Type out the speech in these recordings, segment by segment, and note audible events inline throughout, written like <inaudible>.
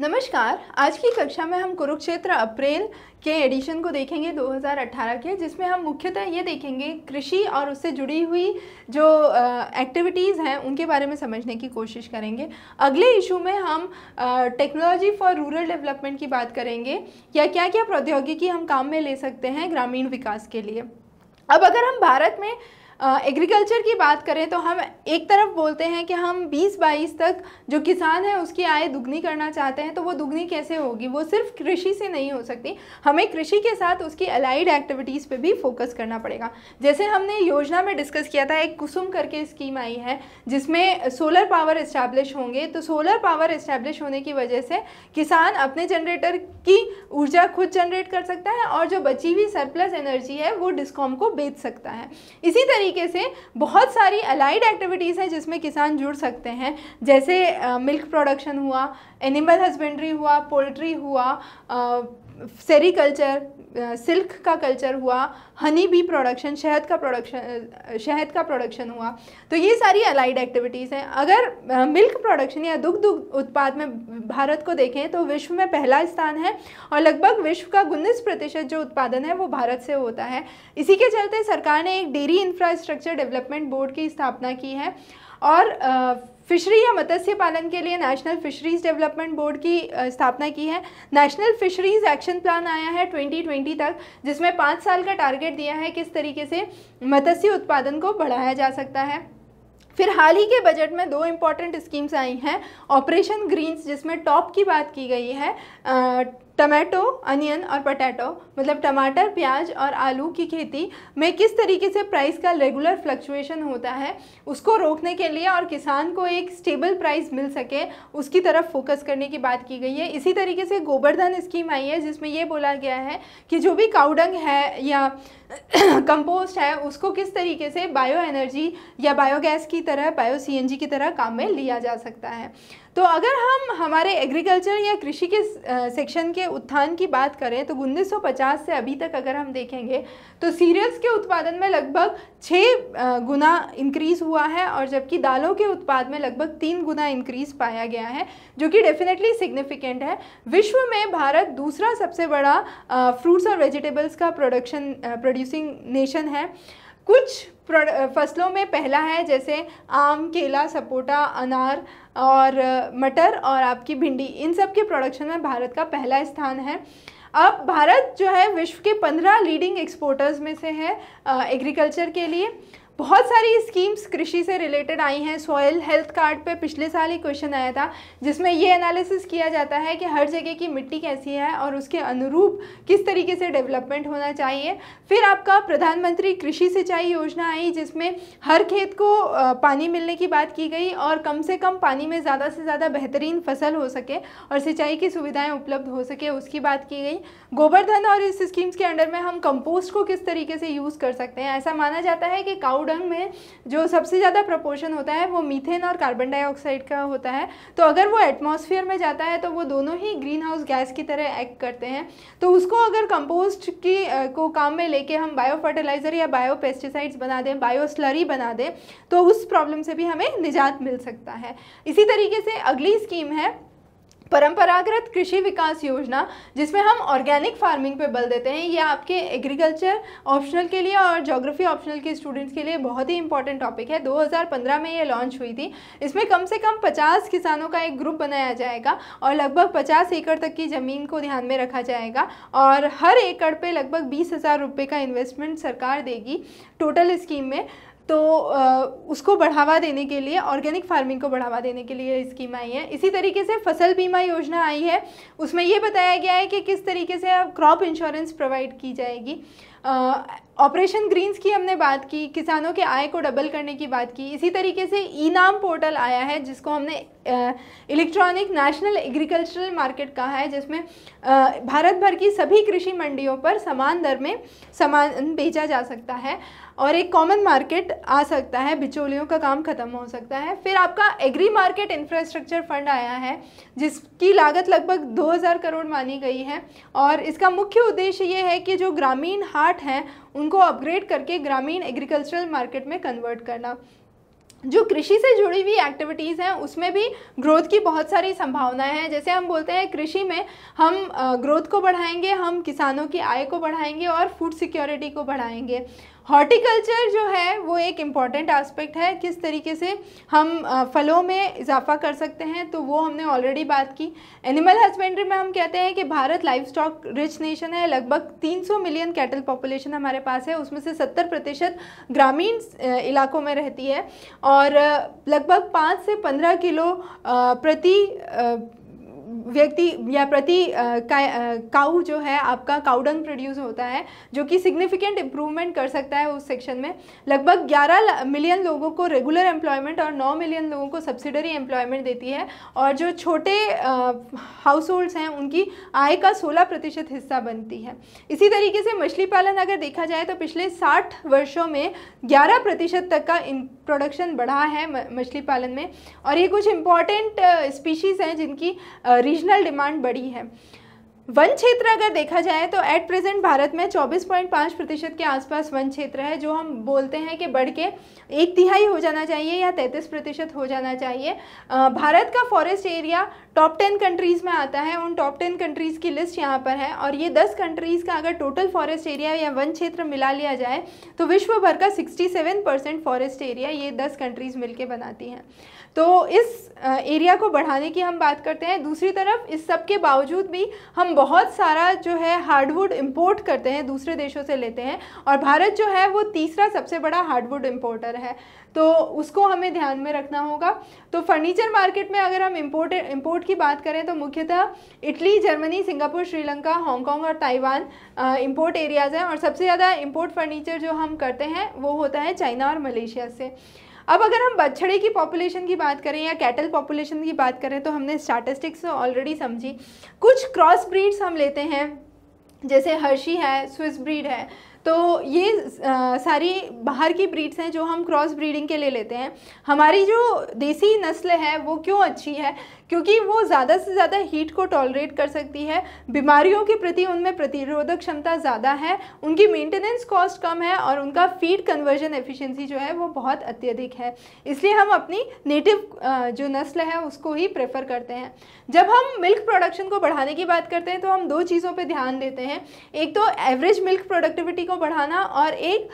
नमस्कार आज की कक्षा में हम कुरुक्षेत्र अप्रैल के एडिशन को देखेंगे 2018 के जिसमें हम मुख्यतः ये देखेंगे कृषि और उससे जुड़ी हुई जो एक्टिविटीज़ हैं उनके बारे में समझने की कोशिश करेंगे अगले इशू में हम टेक्नोलॉजी फॉर रूरल डेवलपमेंट की बात करेंगे या क्या क्या प्रौद्योगिकी हम काम में ले सकते हैं ग्रामीण विकास के लिए अब अगर हम भारत में एग्रीकल्चर की बात करें तो हम एक तरफ बोलते हैं कि हम 20-22 तक जो किसान हैं उसकी आय दुगनी करना चाहते हैं तो वो दुगनी कैसे होगी वो सिर्फ कृषि से नहीं हो सकती हमें कृषि के साथ उसकी अलाइड एक्टिविटीज़ पे भी फोकस करना पड़ेगा जैसे हमने योजना में डिस्कस किया था एक कुसुम करके स्कीम आई है जिसमें सोलर पावर इस्टेब्लिश होंगे तो सोलर पावर इस्टेब्लिश होने की वजह से किसान अपने जनरेटर की ऊर्जा खुद जनरेट कर सकता है और जो बची हुई सरप्लस एनर्जी है वो डिस्कॉम को बेच सकता है इसी तरीके तरीके से बहुत सारी अलाइड एक्टिविटीज़ हैं जिसमें किसान जुड़ सकते हैं जैसे मिल्क प्रोडक्शन हुआ एनिमल हस्बेंड्री हुआ पोल्ट्री हुआ सेरिकल्चर सिल्क का कल्चर हुआ हनी भी प्रोडक्शन शहद का प्रोडक्शन शहद का प्रोडक्शन हुआ तो ये सारी अलाइड एक्टिविटीज़ हैं अगर मिल्क प्रोडक्शन या दुग्ध उत्पाद में भारत को देखें तो विश्व में पहला स्थान है और लगभग विश्व का उन्नीस प्रतिशत जो उत्पादन है वो भारत से होता है इसी के चलते सरकार ने एक डेयरी इंफ्रास्ट्रक्चर डेवलपमेंट बोर्ड की स्थापना की है और फिशरी या मत्स्य पालन के लिए नेशनल फिशरीज डेवलपमेंट बोर्ड की स्थापना की है नेशनल फिशरीज एक्शन प्लान आया है 2020 तक जिसमें पाँच साल का टारगेट दिया है किस तरीके से मत्स्य उत्पादन को बढ़ाया जा सकता है फिर हाल ही के बजट में दो इम्पॉर्टेंट स्कीम्स आई हैं ऑपरेशन ग्रीन्स जिसमें टॉप की बात की गई है टमाटो अनियन और पटेटो मतलब टमाटर प्याज और आलू की खेती में किस तरीके से प्राइस का रेगुलर फ्लक्चुएशन होता है उसको रोकने के लिए और किसान को एक स्टेबल प्राइस मिल सके उसकी तरफ फोकस करने की बात की गई है इसी तरीके से गोबरधन स्कीम आई है जिसमें यह बोला गया है कि जो भी काउडंग है या कंपोस्ट <coughs> है उसको किस तरीके से बायो एनर्जी या बायोगैस की तरह बायो सी की तरह काम में लिया जा सकता है तो अगर हम हमारे एग्रीकल्चर या कृषि के सेक्शन के उत्थान की बात करें तो उन्नीस से अभी तक अगर हम देखेंगे तो सीरियल्स के उत्पादन में लगभग छः गुना इंक्रीज़ हुआ है और जबकि दालों के उत्पाद में लगभग तीन गुना इंक्रीज़ पाया गया है जो कि डेफिनेटली सिग्निफिकेंट है विश्व में भारत दूसरा सबसे बड़ा फ्रूट्स और वेजिटेबल्स का प्रोडक्शन प्रोड्यूसिंग नेशन है कुछ फसलों में पहला है जैसे आम केला सपोटा अनार और मटर और आपकी भिंडी इन सब के प्रोडक्शन में भारत का पहला स्थान है अब भारत जो है विश्व के पंद्रह लीडिंग एक्सपोर्टर्स में से है एग्रीकल्चर के लिए बहुत सारी स्कीम्स कृषि से रिलेटेड आई हैं सॉयल हेल्थ कार्ड पे पिछले साल ही क्वेश्चन आया था जिसमें ये एनालिसिस किया जाता है कि हर जगह की मिट्टी कैसी है और उसके अनुरूप किस तरीके से डेवलपमेंट होना चाहिए फिर आपका प्रधानमंत्री कृषि सिंचाई योजना आई जिसमें हर खेत को पानी मिलने की बात की गई और कम से कम पानी में ज़्यादा से ज़्यादा बेहतरीन फसल हो सके और सिंचाई की सुविधाएँ उपलब्ध हो सके उसकी बात की गई गोबरधन और इस स्कीम्स के अंडर में हम कंपोस्ट को किस तरीके से यूज़ कर सकते हैं ऐसा माना जाता है कि काउ लॉकडाउन में जो सबसे ज़्यादा प्रपोर्शन होता है वो मीथेन और कार्बन डाइऑक्साइड का होता है तो अगर वो एटमॉस्फेयर में जाता है तो वो दोनों ही ग्रीन हाउस गैस की तरह एक्ट करते हैं तो उसको अगर कंपोस्ट की को काम में लेके हम बायो फर्टिलाइज़र या बायो पेस्टिसाइड्स बना दें बायो स्लरी बना दें तो उस प्रॉब्लम से भी हमें निजात मिल सकता है इसी तरीके से अगली स्कीम है परंपरागत कृषि विकास योजना जिसमें हम ऑर्गेनिक फार्मिंग पे बल देते हैं ये आपके एग्रीकल्चर ऑप्शनल के लिए और जोग्राफी ऑप्शनल के स्टूडेंट्स के लिए बहुत ही इंपॉर्टेंट टॉपिक है 2015 में ये लॉन्च हुई थी इसमें कम से कम 50 किसानों का एक ग्रुप बनाया जाएगा और लगभग 50 एकड़ तक की ज़मीन को ध्यान में रखा जाएगा और हर एकड़ पर लगभग बीस हज़ार का इन्वेस्टमेंट सरकार देगी टोटल स्कीम में तो उसको बढ़ावा देने के लिए ऑर्गेनिक फार्मिंग को बढ़ावा देने के लिए स्कीम आई है इसी तरीके से फसल बीमा योजना आई है उसमें ये बताया गया है कि किस तरीके से अब क्रॉप इंश्योरेंस प्रोवाइड की जाएगी ऑपरेशन ग्रीन्स की हमने बात की किसानों के आय को डबल करने की बात की इसी तरीके से ई नाम पोर्टल आया है जिसको हमने इलेक्ट्रॉनिक नेशनल एग्रीकल्चरल मार्केट कहा है जिसमें आ, भारत भर की सभी कृषि मंडियों पर समान दर में सामान बेचा जा सकता है और एक कॉमन मार्केट आ सकता है बिचौलियों का काम खत्म हो सकता है फिर आपका एग्री मार्केट इंफ्रास्ट्रक्चर फंड आया है जिसकी लागत लगभग 2000 करोड़ मानी गई है और इसका मुख्य उद्देश्य ये है कि जो ग्रामीण हाट हैं उनको अपग्रेड करके ग्रामीण एग्रीकल्चरल मार्केट में कन्वर्ट करना जो कृषि से जुड़ी हुई एक्टिविटीज़ हैं उसमें भी ग्रोथ की बहुत सारी संभावनाएं हैं जैसे हम बोलते हैं कृषि में हम ग्रोथ को बढ़ाएंगे हम किसानों की आय को बढ़ाएंगे और फूड सिक्योरिटी को बढ़ाएंगे हॉर्टिकल्चर जो है वो एक इम्पॉर्टेंट एस्पेक्ट है किस तरीके से हम फलों में इजाफा कर सकते हैं तो वो हमने ऑलरेडी बात की एनिमल हस्बेंड्री में हम कहते हैं कि Bharat livestock rich nation है लगभग 300 मिलियन कैटल पॉपुलेशन हमारे पास है उसमें से 70 प्रतिशत ग्रामीण इलाकों में रहती है और लगभग पाँच से पंद्रह किलो प्रति व्यक्ति या प्रति काऊ जो है आपका काउडंग प्रोड्यूस होता है जो कि सिग्निफिकेंट इम्प्रूवमेंट कर सकता है उस सेक्शन में लगभग 11 मिलियन लोगों को रेगुलर एम्प्लॉयमेंट और 9 मिलियन लोगों को सब्सिडरी एम्प्लॉयमेंट देती है और जो छोटे हाउस होल्ड्स हैं उनकी आय का सोलह प्रतिशत हिस्सा बनती है इसी तरीके से मछली पालन अगर देखा जाए तो पिछले साठ वर्षों में ग्यारह प्रतिशत तक का इन प्रोडक्शन बढ़ा है मछली पालन में और ये कुछ इम्पॉर्टेंट स्पीशीज़ uh, हैं जिनकी रीजनल uh, डिमांड बढ़ी है वन क्षेत्र अगर देखा जाए तो एट प्रेजेंट भारत में 24.5 प्रतिशत के आसपास वन क्षेत्र है जो हम बोलते हैं कि बढ़ के एक तिहाई हो जाना चाहिए या 33 प्रतिशत हो जाना चाहिए भारत का forest area top ten countries में आता है उन टॉप टेन कंट्रीज़ की लिस्ट यहाँ पर है और ये दस कंट्रीज़ का अगर टोटल फॉरेस्ट एरिया या वन क्षेत्र मिला लिया जाए तो विश्व भर का सिक्सटी फॉरेस्ट एरिया ये दस कंट्रीज़ मिलकर बनाती हैं तो इस एरिया को बढ़ाने की हम बात करते हैं दूसरी तरफ इस सब के बावजूद भी हम बहुत सारा जो है हार्डवुड इंपोर्ट करते हैं दूसरे देशों से लेते हैं और भारत जो है वो तीसरा सबसे बड़ा हार्डवुड इंपोर्टर है तो उसको हमें ध्यान में रखना होगा तो फर्नीचर मार्केट में अगर हम इम्पोर्ट इम्पोर्ट की बात करें तो मुख्यतः Italy Germany Singapore Sri Lanka Hong Kong और ताइवान इम्पोर्ट एरियाज़ हैं और सबसे ज़्यादा इम्पोर्ट फर्नीचर जो हम करते हैं वो होता है चाइना और मलेशिया से अब अगर हम बछड़े की पॉपुलेशन की बात करें या कैटल पॉपुलेशन की बात करें तो हमने स्टैटिस्टिक्स ऑलरेडी समझी कुछ क्रॉस ब्रीड्स हम लेते हैं जैसे हर्शी है स्विस ब्रीड है तो ये आ, सारी बाहर की ब्रीड्स हैं जो हम क्रॉस ब्रीडिंग के लिए लेते हैं हमारी जो देसी नस्ल है वो क्यों अच्छी है क्योंकि वो ज़्यादा से ज़्यादा हीट को टॉलरेट कर सकती है बीमारियों के प्रति उनमें प्रतिरोधक क्षमता ज़्यादा है उनकी मेंटेनेंस कॉस्ट कम है और उनका फीड कन्वर्जन एफिशिएंसी जो है वो बहुत अत्यधिक है इसलिए हम अपनी नेटिव जो नस्ल है उसको ही प्रेफर करते हैं जब हम मिल्क प्रोडक्शन को बढ़ाने की बात करते हैं तो हम दो चीज़ों पर ध्यान देते हैं एक तो एवरेज मिल्क प्रोडक्टिविटी को बढ़ाना और एक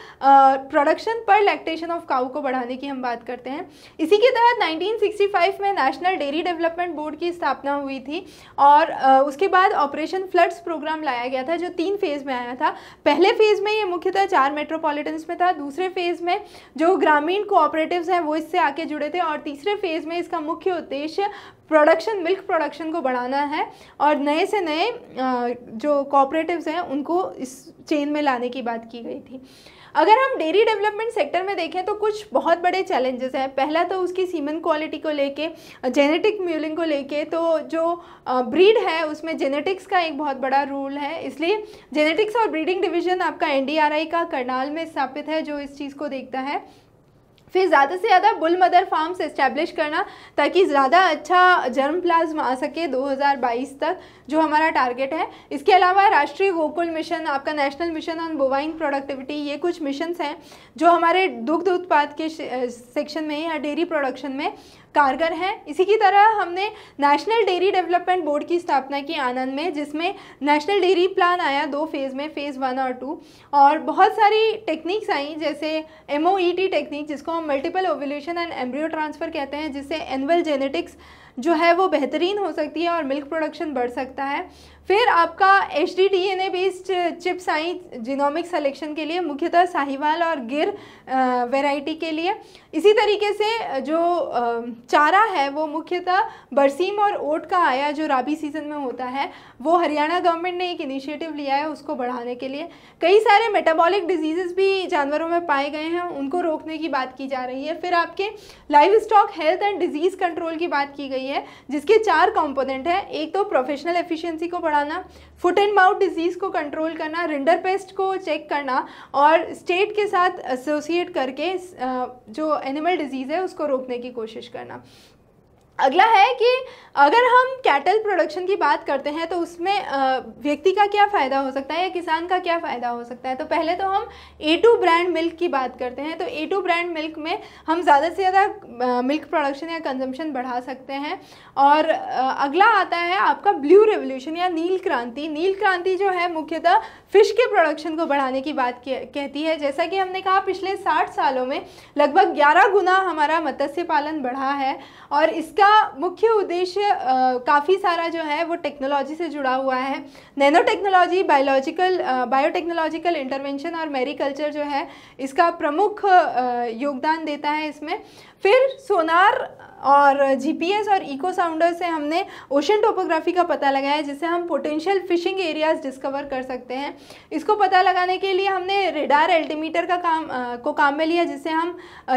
प्रोडक्शन पर लैक्टेशन ऑफ काउ को बढ़ाने की हम बात करते हैं इसी के तहत नाइनटीन में national dairy development development board की स्थापना हुई थी और उसके बाद ऑपरेशन फ्लड्स प्रोग्राम लाया गया था जो तीन फेज़ में आया था पहले फेज़ में ये मुख्यतः चार मेट्रोपॉलिटन्स में था दूसरे फेज़ में जो ग्रामीण कोऑपरेटिव्स हैं वो इससे आके जुड़े थे और तीसरे फेज़ में इसका मुख्य उद्देश्य प्रोडक्शन मिल्क प्रोडक्शन को बढ़ाना है और नए से नए जो कॉपरेटिव्स हैं उनको इस चेन में लाने की बात की गई थी अगर हम डेयरी डेवलपमेंट सेक्टर में देखें तो कुछ बहुत बड़े चैलेंजेस हैं पहला तो उसकी सीमन क्वालिटी को लेके जेनेटिक म्यूलिंग को लेके तो जो ब्रीड है उसमें जेनेटिक्स का एक बहुत बड़ा रोल है इसलिए जेनेटिक्स और ब्रीडिंग डिवीजन आपका एनडीआरआई का करनाल में स्थापित है जो इस चीज़ को देखता है फिर ज़्यादा से ज़्यादा बुल मदर फार्म्स इस्टेब्लिश करना ताकि ज़्यादा अच्छा जर्म प्लाज्म आ सके 2022 तक जो हमारा टारगेट है इसके अलावा राष्ट्रीय गोकुल मिशन आपका national mission on bovine productivity ये कुछ मिशंस हैं जो हमारे दुग्ध उत्पाद के सेक्शन में या डेयरी प्रोडक्शन में कारगर हैं इसी की तरह हमने नेशनल डेयरी डेवलपमेंट बोर्ड की स्थापना की आनंद में जिसमें नेशनल डेयरी प्लान आया दो फेज़ में फ़ेज़ वन और टू और बहुत सारी टेक्निक्स आई जैसे एम टेक्निक e जिसको हम multiple ovulation and embryo transfer कहते हैं जिससे एनअल जेनेटिक्स जो है वो बेहतरीन हो सकती है और मिल्क प्रोडक्शन बढ़ सकता है फिर आपका H D D N A based chips आई जिनोमिक सलेक्शन के लिए मुख्यतः साहिवाल और गिर वेराइटी के लिए इसी तरीके से जो चारा है वो मुख्यतः बरसीम और ओट का आया जो राबी सीज़न में होता है वो हरियाणा गवर्नमेंट ने एक इनिशिएटिव लिया है उसको बढ़ाने के लिए कई सारे मेटाबॉलिक डिजीज़ भी जानवरों में पाए गए हैं उनको रोकने की बात की जा रही है फिर आपके livestock health and disease control की बात की गई है जिसके चार कॉम्पोनेंट हैं एक तो प्रोफेशनल एफिशियंसी को बढ़ा लगाना फुट एंड माउथ डिजीज़ को कंट्रोल करना रिंडर पेस्ट को चेक करना और स्टेट के साथ एसोसिएट करके जो एनिमल डिजीज़ है उसको रोकने की कोशिश करना अगला है कि अगर हम कैटल प्रोडक्शन की बात करते हैं तो उसमें व्यक्ति का क्या फ़ायदा हो सकता है या किसान का क्या फ़ायदा हो सकता है तो पहले तो हम ए टू ब्रांड मिल्क की बात करते हैं तो ए टू ब्रांड मिल्क में हम ज़्यादा से ज़्यादा मिल्क प्रोडक्शन या कंजम्पशन बढ़ा सकते हैं और अगला आता है आपका ब्लू रेवोल्यूशन या नील क्रांति नील क्रांति जो है मुख्यतः फ़िश के प्रोडक्शन को बढ़ाने की बात कहती है जैसा कि हमने कहा पिछले साठ सालों में लगभग ग्यारह गुना हमारा मत्स्य पालन बढ़ा है और इसका इसका मुख्य उद्देश्य काफ़ी सारा जो है वो टेक्नोलॉजी से जुड़ा हुआ है nano technology biological biotechnological intervention और मेरीकल्चर जो है इसका प्रमुख योगदान देता है इसमें फिर सोनार और जीपीएस और इको साउंडर से हमने ओशन टोपोग्राफी का पता लगाया जिससे हम पोटेंशियल फिशिंग एरियाज डिस्कवर कर सकते हैं इसको पता लगाने के लिए हमने रेडार एल्टीमीटर का काम आ, को काम में लिया जिससे हम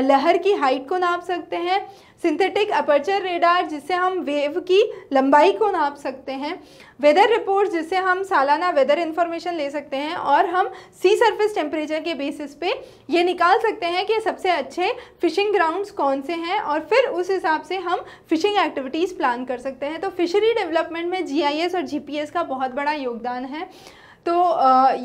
लहर की हाइट को नाप सकते हैं सिंथेटिक अपर्चर रेडार जिससे हम वेव की लंबाई को नाप सकते हैं वेदर रिपोर्ट जिससे हम सालाना वेदर इन्फॉर्मेशन ले सकते हैं और हम सी सरफेस टेम्परेचर के बेसिस पे ये निकाल सकते हैं कि सबसे अच्छे फ़िशिंग ग्राउंड्स कौन से हैं और फिर उस हिसाब से हम फ़िशिंग एक्टिविटीज़ प्लान कर सकते हैं तो फिशरी डेवलपमेंट में जी और जी का बहुत बड़ा योगदान है तो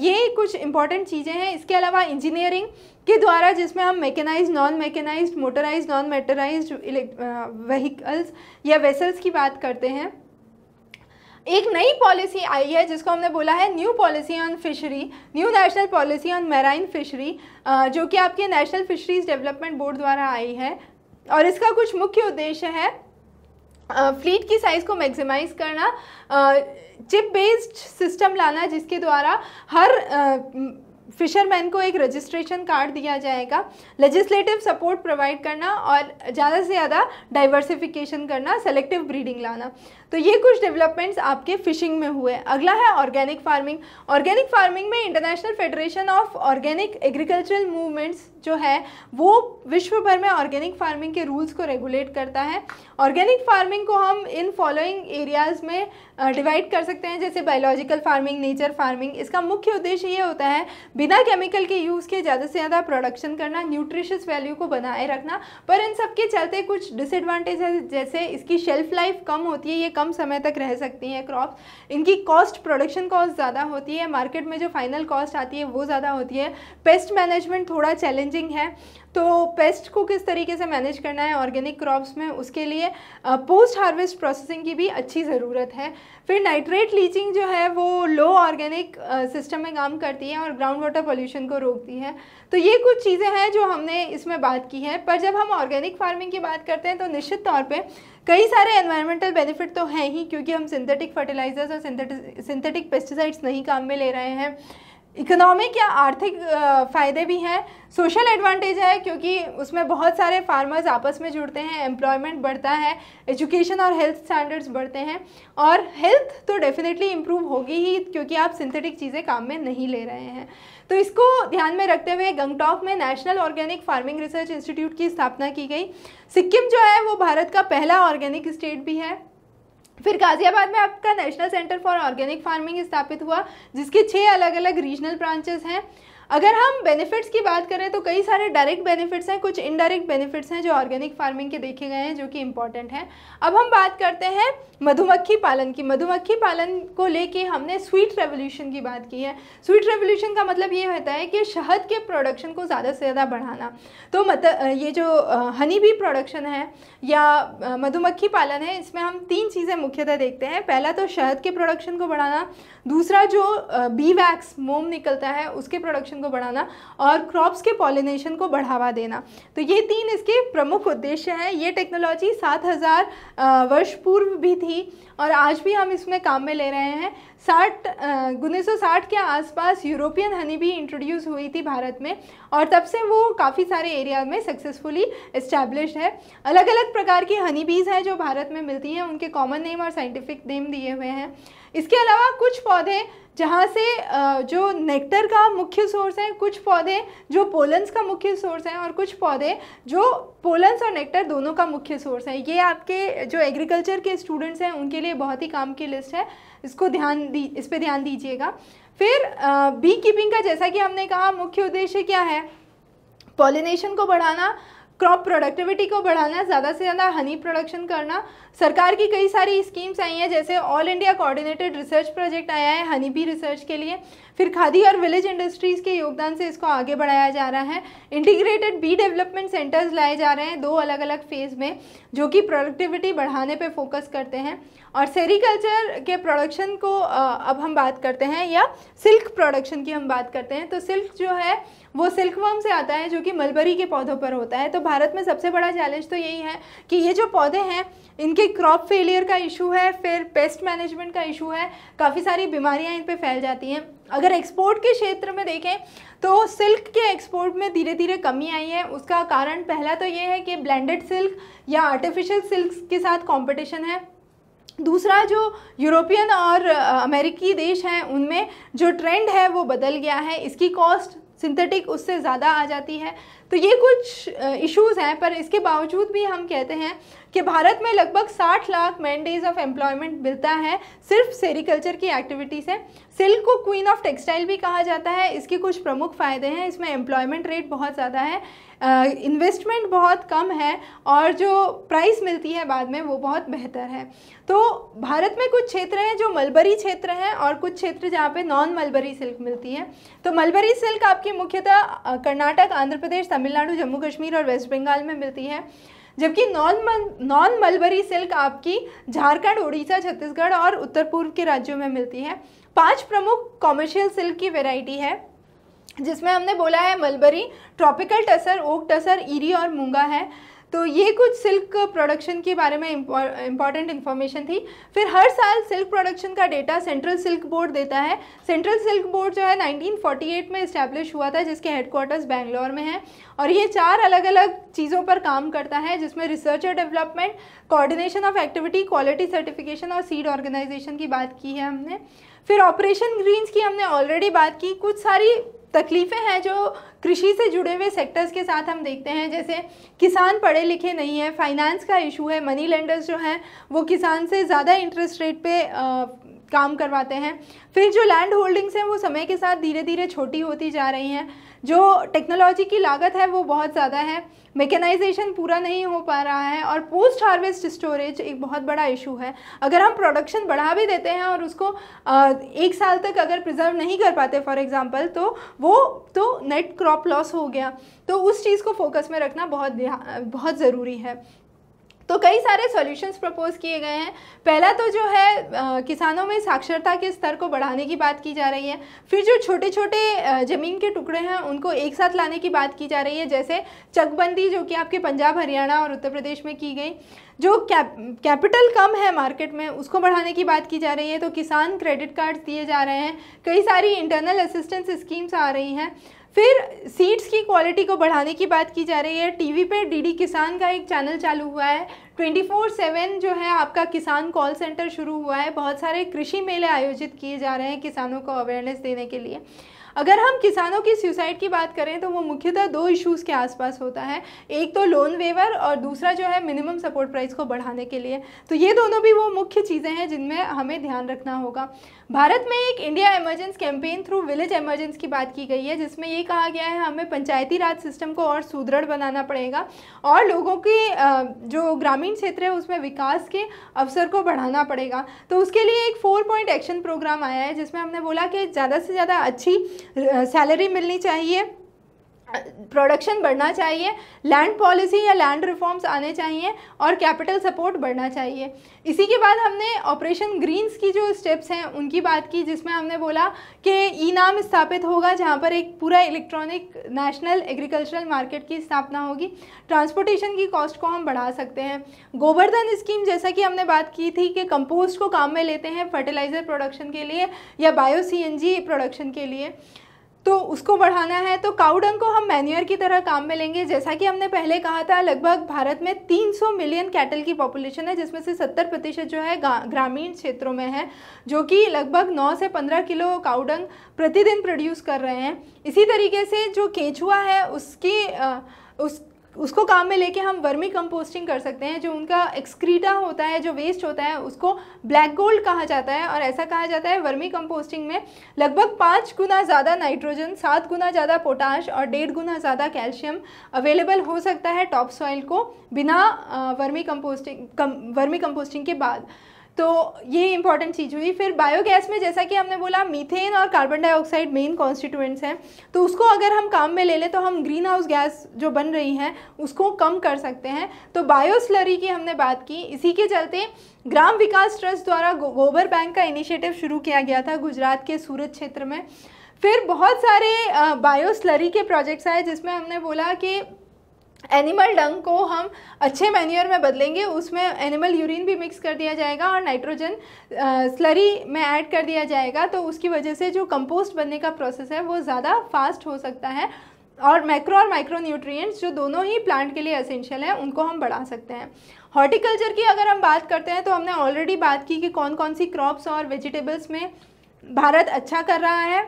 ये कुछ इंपॉर्टेंट चीज़ें हैं इसके अलावा इंजीनियरिंग के द्वारा जिसमें हम mechanise non mechanise motorise non motorise vehicles या वेसल्स की बात करते हैं एक नई पॉलिसी आई है जिसको हमने बोला है new policy on fishery new national policy on marine fishery जो कि आपके नेशनल फिशरीज डेवलपमेंट बोर्ड द्वारा आई है और इसका कुछ मुख्य उद्देश्य है फ्लीट की साइज़ को मैक्सिमाइज करना चिप बेस्ड सिस्टम लाना जिसके द्वारा हर फिशरमैन को एक रजिस्ट्रेशन कार्ड दिया जाएगा लेजिस्लेटिव सपोर्ट प्रोवाइड करना और ज़्यादा से ज़्यादा डाइवर्सिफिकेशन करना सेलेक्टिव ब्रीडिंग लाना तो ये कुछ डेवलपमेंट्स आपके फिशिंग में हुए अगला है ऑर्गेनिक फार्मिंग ऑर्गेनिक फार्मिंग में international federation of organic agricultural movements जो है वो विश्व भर में ऑर्गेनिक फार्मिंग के रूल्स को रेगुलेट करता है ऑर्गेनिक फार्मिंग को हम इन फॉलोइंग एरियाज़ में डिवाइड कर सकते हैं जैसे बायोलॉजिकल फार्मिंग नेचर फार्मिंग इसका मुख्य उद्देश्य ये होता है बिना केमिकल के यूज़ के ज़्यादा से ज़्यादा प्रोडक्शन करना न्यूट्रिशियस वैल्यू को बनाए रखना पर इन सब के चलते कुछ डिसएडवांटेज है जैसे इसकी शेल्फ लाइफ कम होती है ये कम समय तक रह सकती हैं क्रॉप इनकी कॉस्ट प्रोडक्शन कॉस्ट ज़्यादा होती है मार्केट में जो फाइनल कॉस्ट आती है वो ज़्यादा होती है पेस्ट मैनेजमेंट थोड़ा चैलेंजिंग है तो पेस्ट को किस तरीके से मैनेज करना है ऑर्गेनिक क्रॉप्स में उसके लिए पोस्ट हार्वेस्ट प्रोसेसिंग की भी अच्छी ज़रूरत है फिर नाइट्रेट लीचिंग जो है वो लो ऑर्गेनिक सिस्टम में काम करती है और ग्राउंड वाटर पोल्यूशन को रोकती है तो ये कुछ चीज़ें हैं जो हमने इसमें बात की है पर जब हम ऑर्गेनिक फार्मिंग की बात करते हैं तो निश्चित तौर पर कई सारे एनवायरमेंटल बेनिफिट तो हैं ही क्योंकि हम सिंथेटिक फर्टिलाइजर्स और सिंथेटिक पेस्टिसाइड्स नहीं काम में ले रहे हैं इकोनॉमिक या आर्थिक फ़ायदे भी हैं सोशल एडवांटेज है क्योंकि उसमें बहुत सारे फार्मर्स आपस में जुड़ते हैं एम्प्लॉयमेंट बढ़ता है एजुकेशन और हेल्थ स्टैंडर्ड्स बढ़ते हैं और हेल्थ तो डेफिनेटली इम्प्रूव होगी ही क्योंकि आप सिंथेटिक चीज़ें काम में नहीं ले रहे हैं तो इसको ध्यान में रखते हुए गंगटॉक में national organic farming research institute की स्थापना की गई सिक्किम जो है वो भारत का पहला ऑर्गेनिक स्टेट भी है फिर गाजियाबाद में आपका national centre for organic farming स्थापित हुआ जिसके छः अलग अलग रीजनल ब्रांचेस हैं अगर हम बेनिफिट्स की बात करें तो कई सारे डायरेक्ट बेनिफिट्स हैं कुछ इनडायरेक्ट बेनिफिट्स हैं जो ऑर्गेनिक फार्मिंग के देखे गए हैं जो कि इम्पॉर्टेंट हैं अब हम बात करते हैं मधुमक्खी पालन की मधुमक्खी पालन को लेके हमने स्वीट रेवोल्यूशन की बात की है स्वीट रेवोल्यूशन का मतलब ये होता है कि शहद के प्रोडक्शन को ज़्यादा से ज़्यादा बढ़ाना तो मतलब ये जो हनी भी प्रोडक्शन है या मधुमक्खी पालन है इसमें हम तीन चीज़ें मुख्यतः देखते हैं पहला तो शहद के प्रोडक्शन को बढ़ाना दूसरा जो बी वैक्स मोम निकलता है उसके प्रोडक्शन को बढ़ाना और क्रॉप्स के पॉलिनेशन को बढ़ावा देना तो ये तीन इसके प्रमुख उद्देश्य हैं ये टेक्नोलॉजी सात हज़ार वर्ष पूर्व भी थी और आज भी हम इसमें काम में ले रहे हैं साठ उन्नीस सौ के आसपास यूरोपियन हनी भी इंट्रोड्यूस हुई थी भारत में और तब से वो काफ़ी सारे एरिया में सक्सेसफुली इस्टेब्लिश है अलग अलग प्रकार की हनी बीज हैं जो भारत में मिलती हैं उनके कॉमन नेम और साइंटिफिक नेम दिए हुए हैं इसके अलावा कुछ पौधे जहाँ से जो नेक्टर का मुख्य सोर्स है कुछ पौधे जो पोलन्स का मुख्य सोर्स है और कुछ पौधे जो पोलन्स और नेक्टर दोनों का मुख्य सोर्स है ये आपके जो एग्रीकल्चर के स्टूडेंट्स हैं उनके लिए बहुत ही काम की लिस्ट है इसको ध्यान दी इस पर ध्यान दीजिएगा फिर बी कीपिंग का जैसा कि हमने कहा मुख्य उद्देश्य क्या है पॉलिनेशन को बढ़ाना क्रॉप प्रोडक्टिविटी को बढ़ाना ज़्यादा से ज़्यादा हनी प्रोडक्शन करना सरकार की कई सारी स्कीम्स आई हैं जैसे all India coordinated research project आया है हनी बी रिसर्च के लिए फिर खादी और विलेज इंडस्ट्रीज़ के योगदान से इसको आगे बढ़ाया जा रहा है इंटीग्रेटेड बी डेवलपमेंट सेंटर्स लाए जा रहे हैं दो अलग अलग फेज़ में जो कि प्रोडक्टिविटी बढ़ाने पर फोकस करते हैं और सेरिकल्चर के प्रोडक्शन को अब हम बात करते हैं या सिल्क प्रोडक्शन की हम बात करते हैं तो सिल्क जो है वो सिल्कवर्म से आता है जो कि मलबरी के पौधों पर होता है तो भारत में सबसे बड़ा चैलेंज तो यही है कि ये जो पौधे हैं इनके क्रॉप फेलियर का इशू है फिर पेस्ट मैनेजमेंट का इशू है काफ़ी सारी बीमारियाँ इन पर फैल जाती हैं अगर एक्सपोर्ट के क्षेत्र में देखें तो सिल्क के एक्सपोर्ट में धीरे धीरे कमी आई है उसका कारण पहला तो ये है कि ब्लेंडेड सिल्क या आर्टिफिशियल सिल्क के साथ कंपटीशन है दूसरा जो यूरोपियन और अमेरिकी देश हैं उनमें जो ट्रेंड है वो बदल गया है इसकी कॉस्ट सिंथेटिक उससे ज़्यादा आ जाती है तो ये कुछ इश्यूज़ हैं पर इसके बावजूद भी हम कहते हैं कि भारत में लगभग 60 lakh man days of employment मिलता है सिर्फ सेरिकल्चर की एक्टिविटी से सिल्क को क्वीन ऑफ टेक्सटाइल भी कहा जाता है इसके कुछ प्रमुख फ़ायदे हैं इसमें एम्प्लॉयमेंट रेट बहुत ज़्यादा है इन्वेस्टमेंट uh, बहुत कम है और जो प्राइस मिलती है बाद में वो बहुत बेहतर है तो भारत में कुछ क्षेत्र हैं जो मलबरी क्षेत्र हैं और कुछ क्षेत्र जहाँ पे नॉन मलबरी सिल्क मिलती है तो मलबरी सिल्क आपकी मुख्यतः कर्नाटक आंध्र प्रदेश तमिलनाडु जम्मू कश्मीर और वेस्ट बंगाल में मिलती है जबकि नॉन नॉन मलबरी सिल्क आपकी झारखंड उड़ीसा छत्तीसगढ़ और उत्तर पूर्व के राज्यों में मिलती है पांच प्रमुख कॉमर्शियल सिल्क की वेराइटी है जिसमें हमने बोला है mulberry tropical tussar oak tussar eri और मूंगा है तो ये कुछ सिल्क प्रोडक्शन के बारे में इंपॉर्टेंट इन्फॉर्मेशन थी फिर हर साल सिल्क प्रोडक्शन का डेटा सेंट्रल सिल्क बोर्ड देता है सेंट्रल सिल्क बोर्ड जो है 1948 में इस्टेब्लिश हुआ था जिसके हेडक्वार्टर्स बैंगलोर में है और ये चार अलग अलग चीज़ों पर काम करता है जिसमें रिसर्च और development coordination of activity quality certification और सीड ऑर्गेनाइजेशन की बात की है हमने फिर ऑपरेशन ग्रीन्स की हमने ऑलरेडी बात की कुछ सारी तकलीफ़ें हैं जो कृषि से जुड़े हुए सेक्टर्स के साथ हम देखते हैं जैसे किसान पढ़े लिखे नहीं हैं फाइनेंस का इशू है मनी लेंडर्स जो हैं वो किसान से ज़्यादा इंटरेस्ट रेट पे आ, काम करवाते हैं फिर जो लैंड होल्डिंग्स हैं वो समय के साथ धीरे धीरे छोटी होती जा रही हैं जो टेक्नोलॉजी की लागत है वो बहुत ज़्यादा है मेकेनाइजेशन पूरा नहीं हो पा रहा है और पोस्ट हार्वेस्ट स्टोरेज एक बहुत बड़ा इशू है अगर हम प्रोडक्शन बढ़ा भी देते हैं और उसको एक साल तक अगर प्रिजर्व नहीं कर पाते फॉर एग्ज़ाम्पल तो वो तो नेट क्रॉप लॉस हो गया तो उस चीज़ को फोकस में रखना बहुत बहुत ज़रूरी है तो कई सारे सॉल्यूशंस प्रपोज किए गए हैं पहला तो जो है आ, किसानों में साक्षरता के स्तर को बढ़ाने की बात की जा रही है फिर जो छोटे छोटे ज़मीन के टुकड़े हैं उनको एक साथ लाने की बात की जा रही है जैसे चकबंदी जो कि आपके पंजाब हरियाणा और उत्तर प्रदेश में की गई जो कैप कैपिटल कम है मार्केट में उसको बढ़ाने की बात की जा रही है तो किसान क्रेडिट कार्ड्स दिए जा रहे हैं कई सारी इंटरनल असिस्टेंस स्कीम्स आ रही हैं फिर सीड्स की क्वालिटी को बढ़ाने की बात की जा रही है टीवी पे डीडी किसान का एक चैनल चालू हुआ है 24/7 जो है आपका किसान कॉल सेंटर शुरू हुआ है बहुत सारे कृषि मेले आयोजित किए जा रहे हैं किसानों को अवेयरनेस देने के लिए अगर हम किसानों की सुसाइड की बात करें तो वो मुख्यतः दो इश्यूज़ के आसपास होता है एक तो लोन वेवर और दूसरा जो है मिनिमम सपोर्ट प्राइस को बढ़ाने के लिए तो ये दोनों भी वो मुख्य चीज़ें हैं जिनमें हमें ध्यान रखना होगा भारत में एक India emergence campaign through village emergence की बात की गई है जिसमें ये कहा गया है हमें पंचायती राज सिस्टम को और सुदृढ़ बनाना पड़ेगा और लोगों के जो ग्रामीण क्षेत्र है उसमें विकास के अवसर को बढ़ाना पड़ेगा तो उसके लिए एक फोर पॉइंट एक्शन प्रोग्राम आया है जिसमें हमने बोला कि ज़्यादा से ज़्यादा अच्छी सैलरी मिलनी चाहिए प्रोडक्शन बढ़ना चाहिए लैंड पॉलिसी या लैंड रिफॉर्म्स आने चाहिए और कैपिटल सपोर्ट बढ़ना चाहिए इसी के बाद हमने ऑपरेशन ग्रीन्स की जो स्टेप्स हैं उनकी बात की जिसमें हमने बोला कि ई नाम स्थापित होगा जहाँ पर एक पूरा इलेक्ट्रॉनिक नेशनल एग्रीकल्चरल मार्केट की स्थापना होगी ट्रांसपोर्टेशन की कॉस्ट को हम बढ़ा सकते हैं गोवर्धन स्कीम जैसा कि हमने बात की थी कि कंपोस्ट को काम में लेते हैं फर्टिलाइज़र प्रोडक्शन के लिए या बायो सी प्रोडक्शन के लिए तो उसको बढ़ाना है तो काउडंग को हम मैन्यूर की तरह काम में लेंगे जैसा कि हमने पहले कहा था लगभग भारत में 300 मिलियन कैटल की पॉपुलेशन है जिसमें से 70 प्रतिशत जो है ग्रामीण क्षेत्रों में है जो कि लगभग 9 से 15 किलो काउडंग प्रतिदिन प्रोड्यूस कर रहे हैं इसी तरीके से जो केंचुआ है उसकी आ, उस उसको काम में लेके हम वर्मी कंपोस्टिंग कर सकते हैं जो उनका एक्सक्रीटा होता है जो वेस्ट होता है उसको ब्लैक गोल्ड कहा जाता है और ऐसा कहा जाता है वर्मी कंपोस्टिंग में लगभग पाँच गुना ज़्यादा नाइट्रोजन सात गुना ज़्यादा पोटाश और डेढ़ गुना ज़्यादा कैल्शियम अवेलेबल हो सकता है टॉप सॉइल को बिना वर्मी कंपोस्टिंग कम, वर्मी कंपोस्टिंग के बाद तो ये इंपॉर्टेंट चीज़ हुई फिर बायोगैस में जैसा कि हमने बोला मीथेन और कार्बन डाइऑक्साइड मेन कॉन्स्टिट्यूएंट्स हैं तो उसको अगर हम काम में ले लें तो हम ग्रीन हाउस गैस जो बन रही हैं उसको कम कर सकते हैं तो बायोस्लरी की हमने बात की इसी के चलते ग्राम विकास ट्रस्ट द्वारा गोबर बैंक का इनिशिएटिव शुरू किया गया था गुजरात के सूरत क्षेत्र में फिर बहुत सारे बायोस्लरी के प्रोजेक्ट्स आए जिसमें हमने बोला कि एनिमल डंग को हम अच्छे मैन्योर में बदलेंगे उसमें एनिमल यूरिन भी मिक्स कर दिया जाएगा और नाइट्रोजन स्लरी में ऐड कर दिया जाएगा तो उसकी वजह से जो कंपोस्ट बनने का प्रोसेस है वो ज़्यादा फास्ट हो सकता है और मैक्रो और माइक्रो न्यूट्रिएंट्स जो दोनों ही प्लांट के लिए असेंशियल हैं उनको हम बढ़ा सकते हैं हॉर्टिकल्चर की अगर हम बात करते हैं तो हमने ऑलरेडी बात की कि कौन कौन सी क्रॉप्स और वेजिटेबल्स में भारत अच्छा कर रहा है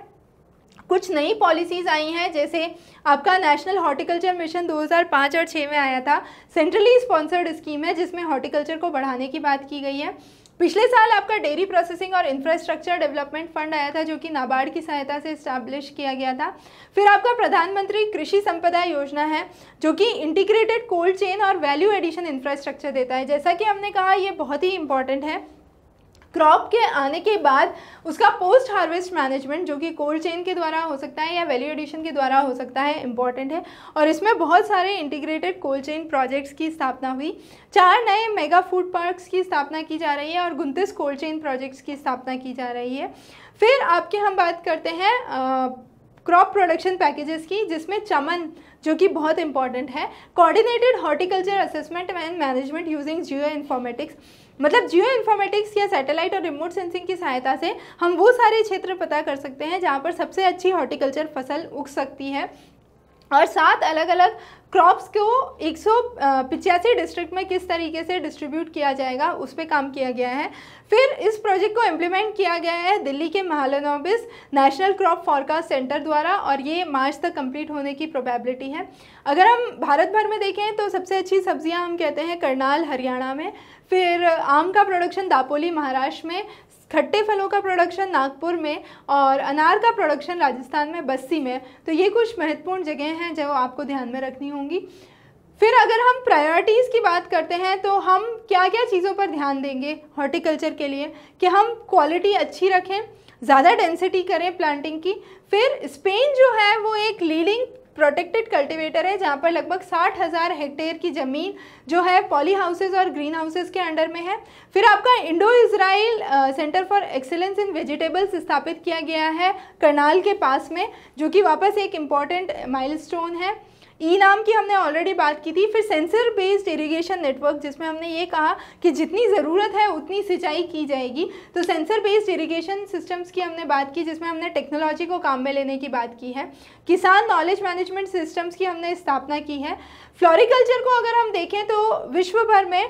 कुछ नई पॉलिसीज़ आई हैं जैसे आपका नेशनल हॉर्टिकल्चर मिशन 2005 और 6 में आया था सेंट्रली स्पॉन्सर्ड स्कीम है जिसमें हॉर्टिकल्चर को बढ़ाने की बात की गई है पिछले साल आपका डेयरी प्रोसेसिंग और इंफ्रास्ट्रक्चर डेवलपमेंट फंड आया था जो कि नाबार्ड की सहायता से इस्टेब्लिश किया गया था फिर आपका प्रधानमंत्री कृषि संपदा योजना है जो कि इंटीग्रेटेड कोल्ड चेन और वैल्यू एडिशन इंफ्रास्ट्रक्चर देता है जैसा कि हमने कहा ये बहुत ही इंपॉर्टेंट है क्रॉप के आने के बाद उसका पोस्ट हार्वेस्ट मैनेजमेंट जो कि कोल्ड चेन के द्वारा हो सकता है या वैल्यू एडिशन के द्वारा हो सकता है इंपॉर्टेंट है और इसमें बहुत सारे इंटीग्रेटेड कोल्ड चेन प्रोजेक्ट्स की स्थापना हुई चार नए मेगा फूड पार्क्स की स्थापना की जा रही है और उनतीस कोल्ड चेन प्रोजेक्ट्स की स्थापना की जा रही है फिर आपके हम बात करते हैं क्रॉप प्रोडक्शन पैकेजेस की जिसमें चमन जो कि बहुत इंपॉर्टेंट है coordinated horticulture assessment and management using geo informatics मतलब जियो इन्फॉर्मेटिक्स या सैटेलाइट और रिमोट सेंसिंग की सहायता से हम वो सारे क्षेत्र पता कर सकते हैं जहाँ पर सबसे अच्छी हॉर्टिकल्चर फसल उग सकती है और सात अलग अलग क्रॉप्स को एक डिस्ट्रिक्ट में किस तरीके से डिस्ट्रीब्यूट किया जाएगा उस पर काम किया गया है फिर इस प्रोजेक्ट को इम्प्लीमेंट किया गया है दिल्ली के Mahalanobis national crop forecast centre द्वारा और ये मार्च तक कंप्लीट होने की प्रोबेबिलिटी है अगर हम भारत भर में देखें तो सबसे अच्छी सब्जियां हम कहते हैं करनाल हरियाणा में फिर आम का प्रोडक्शन दापोली महाराष्ट्र में खट्टे फलों का प्रोडक्शन नागपुर में और अनार का प्रोडक्शन राजस्थान में बस्सी में तो ये कुछ महत्वपूर्ण जगह हैं जो आपको ध्यान में रखनी होंगी फिर अगर हम प्रायोरिटीज़ की बात करते हैं तो हम क्या क्या चीज़ों पर ध्यान देंगे हॉर्टिकल्चर के लिए कि हम क्वालिटी अच्छी रखें ज़्यादा डेंसिटी करें प्लांटिंग की फिर स्पेन जो है वो एक लीडिंग प्रोटेक्टेड कल्टीवेटर है जहाँ पर लगभग साठ हज़ार हेक्टेयर की ज़मीन जो है पॉली हाउसेज और ग्रीन हाउसेज के अंडर में है फिर आपका Indo Israel centre for excellence in vegetables स्थापित किया गया है करनाल के पास में जो कि वापस एक इम्पॉर्टेंट माइलस्टोन है ई नाम की हमने ऑलरेडी बात की थी फिर सेंसर बेस्ड इरीगेशन नेटवर्क जिसमें हमने ये कहा कि जितनी ज़रूरत है उतनी सिंचाई की जाएगी तो सेंसर बेस्ड इरीगेशन सिस्टम्स की हमने बात की जिसमें हमने टेक्नोलॉजी को काम में लेने की बात की है किसान नॉलेज मैनेजमेंट सिस्टम्स की हमने स्थापना की है फ्लोरिकल्चर को अगर हम देखें तो विश्व भर में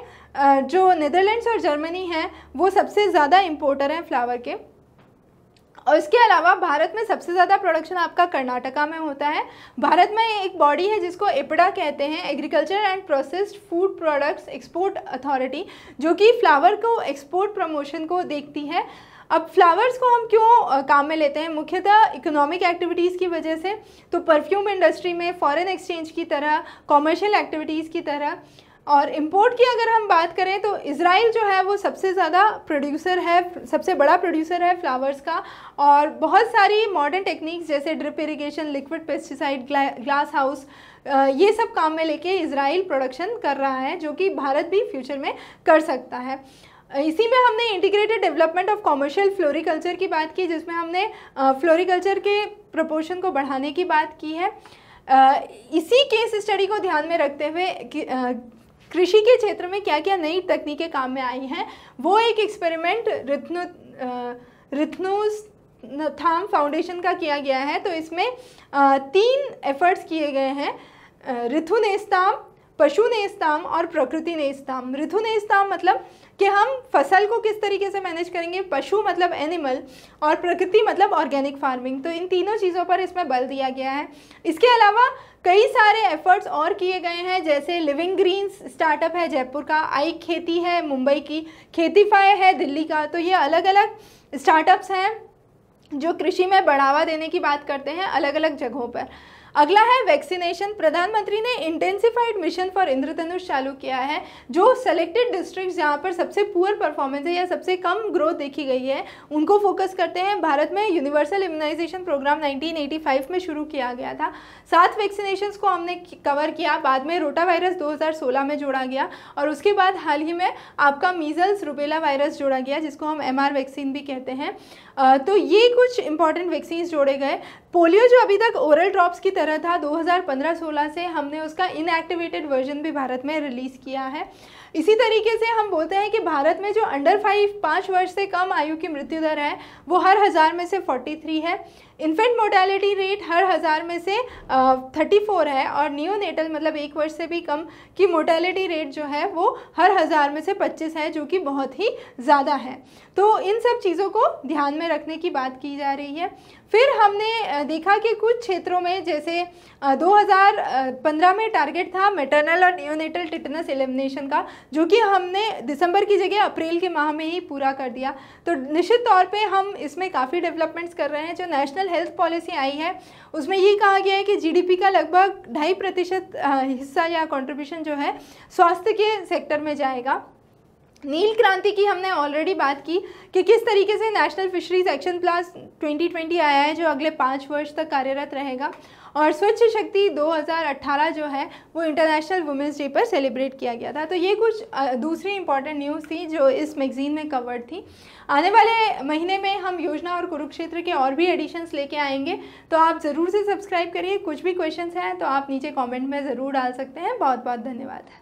जो नीदरलैंड्स और जर्मनी हैं वो सबसे ज़्यादा इम्पोर्टर हैं फ्लावर के और इसके अलावा भारत में सबसे ज़्यादा प्रोडक्शन आपका कर्नाटका में होता है भारत में एक बॉडी है जिसको एपडा कहते हैं agriculture and processed food products export authority जो कि फ्लावर को एक्सपोर्ट प्रमोशन को देखती है अब फ्लावर्स को हम क्यों काम में लेते हैं मुख्यतः इकोनॉमिक एक्टिविटीज़ की वजह से तो परफ्यूम इंडस्ट्री में फॉरेन एक्सचेंज की तरह कॉमर्शियल एक्टिविटीज़ की तरह और इंपोर्ट की अगर हम बात करें तो इसराइल जो है वो सबसे ज़्यादा प्रोड्यूसर है सबसे बड़ा प्रोड्यूसर है फ्लावर्स का और बहुत सारी मॉडर्न टेक्निक्स जैसे drip irrigation liquid pesticide glass house ये सब काम में लेके इसराइल प्रोडक्शन कर रहा है जो कि भारत भी फ्यूचर में कर सकता है इसी में हमने integrated development of commercial floriculture की बात की जिसमें हमने फ्लोरिकल्चर के प्रपोर्शन को बढ़ाने की बात की है इसी केस स्टडी को ध्यान में रखते हुए कृषि के क्षेत्र में क्या क्या नई तकनीकें काम में आई हैं वो एक एक्सपेरिमेंट रिथनो रिथनोस थाम फाउंडेशन का किया गया है तो इसमें तीन एफर्ट्स किए गए हैं रिथुनेस्ताम पशु ने स्तंभ और प्रकृति ने स्तंभ ऋतु ने स्तंभ मतलब कि हम फसल को किस तरीके से मैनेज करेंगे पशु मतलब एनिमल और प्रकृति मतलब ऑर्गेनिक फार्मिंग तो इन तीनों चीज़ों पर इसमें बल दिया गया है इसके अलावा कई सारे एफर्ट्स और किए गए हैं जैसे लिविंग ग्रीन्स स्टार्टअप है जयपुर का आई खेती है मुंबई की खेतीफाई है दिल्ली का तो ये अलग अलग स्टार्टअप्स हैं जो कृषि में बढ़ावा देने की बात करते हैं अलग अलग जगहों पर अगला है वैक्सीनेशन प्रधानमंत्री ने इंटेंसिफाइड मिशन फॉर इंद्रधनुष चालू किया है जो सेलेक्टेड डिस्ट्रिक्ट जहाँ पर सबसे पुअर परफॉर्मेंस है या सबसे कम ग्रोथ देखी गई है उनको फोकस करते हैं भारत में यूनिवर्सल इम्यूनाइजेशन प्रोग्राम 1985 में शुरू किया गया था सात वैक्सीनेशन को हमने कवर किया बाद में रोटा वायरस दो में जोड़ा गया और उसके बाद हाल ही में आपका मीजल्स रुबेला वायरस जोड़ा गया जिसको हम एम वैक्सीन भी कहते हैं तो ये कुछ इंपॉर्टेंट वैक्सीन जोड़े गए पोलियो जो अभी तक ओरल ड्रॉप्स की तरह था 2015-16 से हमने उसका इनएक्टिवेटेड वर्जन भी भारत में रिलीज़ किया है इसी तरीके से हम बोलते हैं कि भारत में जो अंडर फाइव पाँच वर्ष से कम आयु की मृत्यु दर है वो हर हज़ार में से फोर्टी थ्री है इन्फेंट मोर्टेलिटी रेट हर हज़ार में से थर्टी फोर है और नेटल मतलब एक वर्ष से भी कम की मोर्टेलिटी रेट जो है वो हर हज़ार में से पच्चीस है जो कि बहुत ही ज़्यादा है तो इन सब चीज़ों को ध्यान में रखने की बात की जा रही है फिर हमने देखा कि कुछ क्षेत्रों में जैसे 2015 में टारगेट था मेटर्नल और न्यूनेटल टिटनस एलिमिनेशन का जो कि हमने दिसंबर की जगह अप्रैल के माह में ही पूरा कर दिया तो निश्चित तौर पे हम इसमें काफ़ी डेवलपमेंट्स कर रहे हैं जो नेशनल हेल्थ पॉलिसी आई है उसमें ये कहा गया है कि जीडीपी का लगभग ढाई प्रतिशत हिस्सा या कंट्रीब्यूशन जो है स्वास्थ्य के सेक्टर में जाएगा नील क्रांति की हमने ऑलरेडी बात की कि किस तरीके से नेशनल फिशरीज एक्शन प्लान 2020 आया है जो अगले पाँच वर्ष तक कार्यरत रहेगा और स्वच्छ शक्ति 2018 जो है वो इंटरनेशनल वुमेंस डे पर सेलिब्रेट किया गया था तो ये कुछ दूसरी इंपॉर्टेंट न्यूज़ थी जो इस मैगज़ीन में कवर्ड थी आने वाले महीने में हम योजना और कुरुक्षेत्र के और भी एडिशंस लेके आएंगे तो आप ज़रूर से सब्सक्राइब करिए कुछ भी क्वेश्चन हैं तो आप नीचे कॉमेंट में ज़रूर डाल सकते हैं बहुत बहुत धन्यवाद